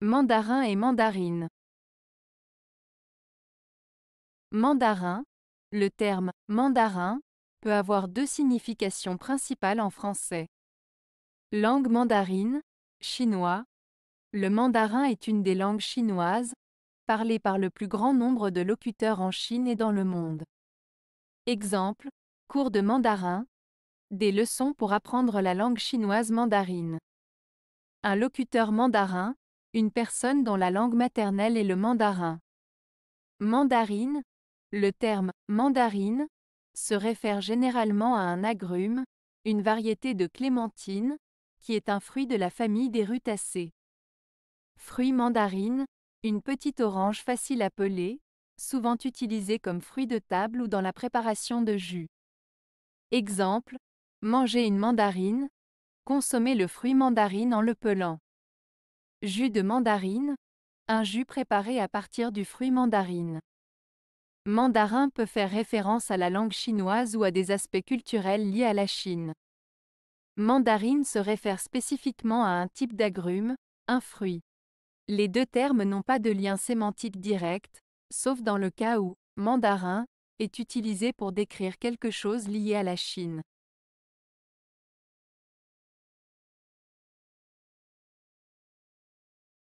Mandarin et mandarine. Mandarin. Le terme mandarin peut avoir deux significations principales en français. Langue mandarine, chinois. Le mandarin est une des langues chinoises, parlées par le plus grand nombre de locuteurs en Chine et dans le monde. Exemple, cours de mandarin, des leçons pour apprendre la langue chinoise mandarine. Un locuteur mandarin une personne dont la langue maternelle est le mandarin. Mandarine Le terme mandarine se réfère généralement à un agrume, une variété de clémentine, qui est un fruit de la famille des rutacées. Fruit mandarine, une petite orange facile à peler, souvent utilisée comme fruit de table ou dans la préparation de jus. Exemple, manger une mandarine, consommer le fruit mandarine en le pelant. Jus de mandarine, un jus préparé à partir du fruit mandarine. Mandarin peut faire référence à la langue chinoise ou à des aspects culturels liés à la Chine. Mandarine se réfère spécifiquement à un type d'agrumes, un fruit. Les deux termes n'ont pas de lien sémantique direct, sauf dans le cas où mandarin est utilisé pour décrire quelque chose lié à la Chine.